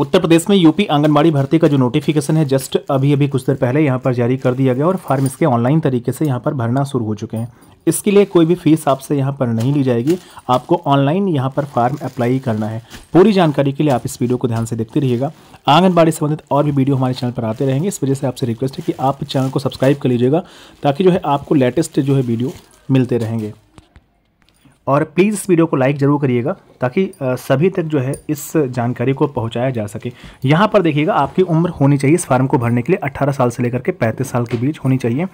उत्तर प्रदेश में यूपी आंगनबाड़ी भर्ती का जो नोटिफिकेशन है जस्ट अभी अभी कुछ देर पहले यहाँ पर जारी कर दिया गया और फार्म इसके ऑनलाइन तरीके से यहाँ पर भरना शुरू हो चुके हैं इसके लिए कोई भी फीस आपसे यहाँ पर नहीं ली जाएगी आपको ऑनलाइन यहाँ पर फार्म अप्लाई करना है पूरी जानकारी के लिए आप इस वीडियो को ध्यान से देखते रहिएगा आंगनबाड़ी संबंधित और भी वीडियो हमारे चैनल पर आते रहेंगे इस वजह से आपसे रिक्वेस्ट है कि आप चैनल को सब्सक्राइब कर लीजिएगा ताकि जो है आपको लेटेस्ट जो है वीडियो मिलते रहेंगे और प्लीज़ इस वीडियो को लाइक ज़रूर करिएगा ताकि सभी तक जो है इस जानकारी को पहुंचाया जा सके यहाँ पर देखिएगा आपकी उम्र होनी चाहिए इस फार्म को भरने के लिए 18 साल से लेकर के 35 साल के बीच होनी चाहिए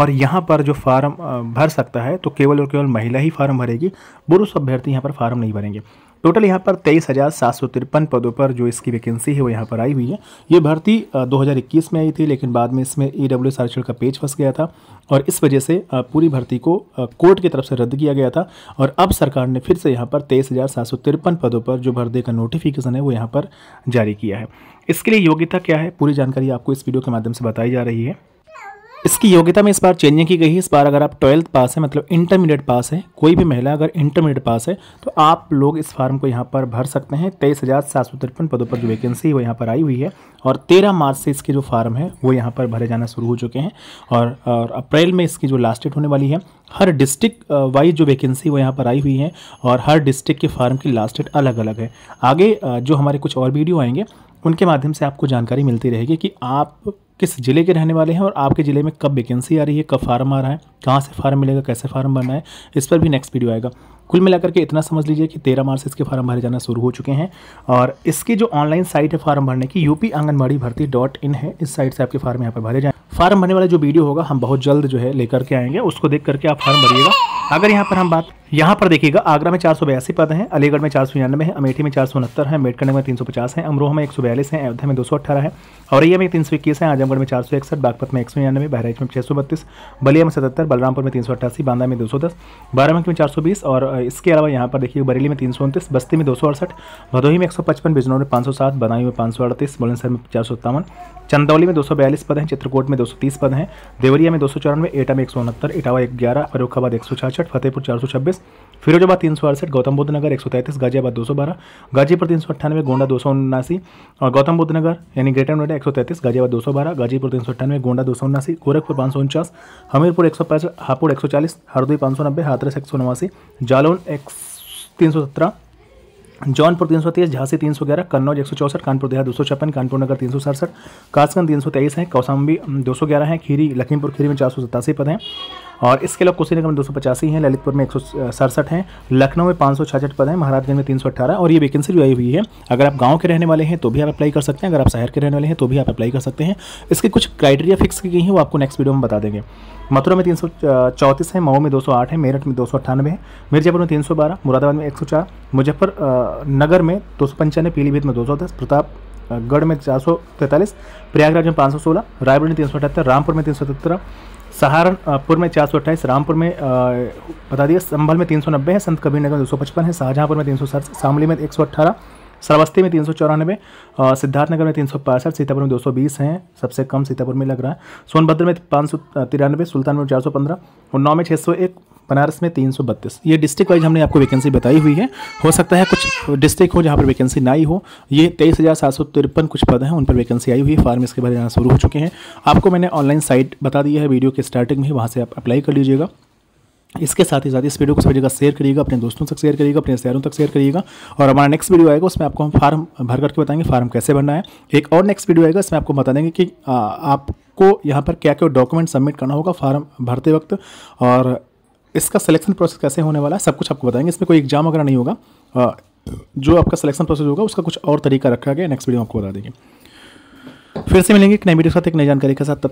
और यहाँ पर जो फार्म भर सकता है तो केवल और केवल महिला ही फार्म भरेगी पुरुष अभ्यर्थी यहाँ पर फार्म नहीं भरेंगे टोटल यहाँ पर तेईस हज़ार सात सौ तिरपन पदों पर जो इसकी वैकेंसी है वो यहाँ पर आई हुई है ये भर्ती 2021 में आई थी लेकिन बाद में इसमें ई डब्ल्यू आरक्षण का पेज फंस गया था और इस वजह से पूरी भर्ती को कोर्ट की तरफ से रद्द किया गया था और अब सरकार ने फिर से यहाँ पर तेईस हज़ार सात सौ तिरपन पदों पर जो भर्ती का नोटिफिकेशन है वो यहाँ पर जारी किया है इसके लिए योग्यता क्या है पूरी जानकारी आपको इस वीडियो के माध्यम से बताई जा रही है इसकी योग्यता में इस बार चेंजिंग की गई है इस बार अगर आप ट्वेल्थ पास है मतलब इंटरमीडिएट पास है कोई भी महिला अगर इंटरमीडिएट पास है तो आप लोग इस फार्म को यहाँ पर भर सकते हैं तेईस हज़ार सात सौ तिरपन पदों पर जो वैकेंसी वो यहाँ पर आई हुई है और तेरह मार्च से इसके जो फार्म है वो यहाँ पर भरे जाना शुरू हो चुके हैं और, और अप्रैल में इसकी जो लास्ट डेट होने वाली है हर डिस्ट्रिक्ट वाइज जो वैकेंसी वो यहाँ पर आई हुई है और हर डिस्ट्रिक्ट के फार्म की लास्ट डेट अलग अलग है आगे जो हमारे कुछ और वीडियो आएंगे उनके माध्यम से आपको जानकारी मिलती रहेगी कि आप किस ज़िले के रहने वाले हैं और आपके ज़िले में कब वैकेंसी आ रही है कब फार्म आ रहा है कहाँ से फार्म मिलेगा कैसे फार्म भरना है इस पर भी नेक्स्ट वीडियो आएगा कुल मिलाकर के इतना समझ लीजिए कि तेरह मार्च से इसके फार्म भरे जाना शुरू हो चुके हैं और इसकी जो ऑनलाइन साइट है फार्म भरने की यूपी आंगनबाड़ी भर्ती डॉट इन है इस साइट से आपके फार्म यहाँ पर भरे जाएँ फार्म भरने वाला जो वीडियो होगा हम बहुत जल्द जो है लेकर के आएंगे उसको देख करके आप फार्म भरिएगा अगर यहाँ पर हम बात यहाँ पर देखिएगा आगरा में चार सौ बयासी पद हैं अलीगढ़ में चार सौ निन्यानवे हैं अमेठी में चार सौ उनहत्तर है मेटकंड में तीन सौ पचास है अमरोहा में एक सौ बयालीस है अयोध्या में दो सौ अठारह है औरैया में तीन सौ इक्कीस है आजमगढ़ में चार सौ इकसठ बागपत में एक सौ निन्यानवे बहराइच में छः सौ बत्तीस बलिया में सतहत्तर बलरामपुर में तीन सौ अट्ठासी बांदा में दो सौ दस बाराबंकी में चार सौ बीस और इसके अलावा यहाँ पर देखिए बरेली में तीन सौ उनतीस बस्ती में दो सौ अड़सठ भदोही में एक सौ पचपन बिजनौर में पाँच सौ सात बदायूं में पाँच सौ अड़तीस बुलंदसर में चार सौ सत्तावन चंदौली में दो सौ बयालीस पद हैं चित्रकूट में दो सौ तीस पद हैं देवरिया में दो सौ चौरानवे एटा में एक सौ उनहत्तर इटावा एक ग्यारह फरुखाबाद एक सौ छियासठ फतेहपुर चार सौ छब्बीस सैंतीस फिरोजाबाद तीन सौ अड़सठ गौतम बुद्ध नगर एक सौ तैंतीस गाजियाबाद दो सौ बारह गाजीपुर तीन सौ अट्ठानवे गोंडा दो सौ उन्नासी और गौतम बुद्ध नगर यानी ग्रेटर नोएडा एक सौ तैंतीस गाजियाबाद दो सौ बारह गाजीपुर तीन सौ अट्ठानवे गोंडा दो सौ उन्नासी गोरखपुर पाँच सौ उनचास हमीरपुर एक सौ पैंसठ हापुड़ एक सौ चालीस हरदोई पाँच सौ नब्बे हाथरस एक सौ नवासी जालौन एक तीन सौ सत्रह जौनपुर तीन सौ तेईस झांसी तीन सौ ग्यारह कन्नौज एक सौ चौसठ कानपुर देहा दो सौ छप्पन कानपुर नगर तीन सौ सड़सठ कासगंज तीन सौ तेईस है कौसाम्बी दो सौ ग्यारह है खीरी लखीमपुर खीरी में चार सौ सतासी पद हैं और इसके अलावा कुशीनगर में दो सौ पचासी हैं ललितपुर में एक सौ सड़सठ हैं लखनऊ में पाँच सौ छाछठ पद हैं महाराजगंज में तीन सौ अठारह और ये वैकेंसी जो आई हुई है अगर आप गाँव के रहने वाले हैं तो भी आप अप्लाई कर सकते हैं अगर आप शहर के रहने वाले हैं तो भी आप अप्लाई कर सकते हैं इसके कुछ क्राइटेरिया फिक्स की गई हैं वो आपको नेक्स्ट वीडियो में बता देंगे मथुरा में तीन सौ चौंतीस है मऊ में दो सौ आठ है मेरठ में दो सौ अट्ठानवे है मिर्जापुर में तीन सौ बारह मुरादाबाद में एक सौ चार मुजफ्फर नगर में दो सौ पंचानवे पीलीभीत में दो सौ दस प्रताप गढ़ में चार सौ तैंतालीस प्रयागराज में पाँच सौ सोलह रायगढ़ में तीन सौ अठहत्तर रामपुर में तीन सौ सतहत्तर सहारनपुर में चार सौ अट्ठाईस रामपुर में बता दिया संभल में तीन सौ नब्बे है संत कबीर नगर में दो सौ पचपन है शाहजहाँपुर में तीन सौ सड़सठ शामली में एक सौ अट्ठारह श्रावस्ती में तीन सौ चौरानवे सिद्धार्थनगर में तीन सौ पैंसठ सीतापुर में दो सौ बीस हैं सबसे कम सीतापुर में लग रहा है सोनभद्र में पाँच सौ तिरानवे सुल्तानपुर में चार सौ पंद्रह उन्नाव में छः सौ एक बनारस में तीन सौ बत्तीस ये डिस्ट्रिक्ट वाइज हमने आपको वैकेंसी बताई हुई है हो सकता है कुछ डिस्ट्रिक्ट हो जहाँ पर वैकेंसी ना ही हो ये तेईस हज़ार सात सौ तिरपन कुछ पद हैं उन पर वैकेंसी आई हुई है फॉर्म इसके बारे में शुरू हो चुके हैं आपको मैंने ऑनलाइन साइट बता दिया है वीडियो के स्टार्टिंग में वहाँ से आप अप्लाई कर लीजिएगा इसके साथ ही साथ इस वीडियो को सभी जगह शेयर करिएगा अपने दोस्तों तक शेयर करिएगा अपने शहरों तक शेयर करिएगा और हमारा नेक्स्ट वीडियो आएगा उसमें आपको हम फार्म भर करके बताएंगे फार्म कैसे भरना है एक और नेक्स्ट वीडियो आएगा इसमें आपको बता देंगे कि आपको यहाँ पर क्या क्या डॉक्यूमेंट सबमिट करना होगा फार्म भरते वक्त और इसका सिलेक्शन प्रोसेस कैसे होने वाला है सब कुछ आपको बताएंगे इसमें कोई एग्जाम वगैरह नहीं होगा जो आपका सिलेक्शन प्रोसेस होगा उसका कुछ और तरीका रखा गया नेक्स्ट वीडियो आपको बता देंगे फिर से मिलेंगे एक नई वीडियो के साथ एक नई जानकारी के साथ तब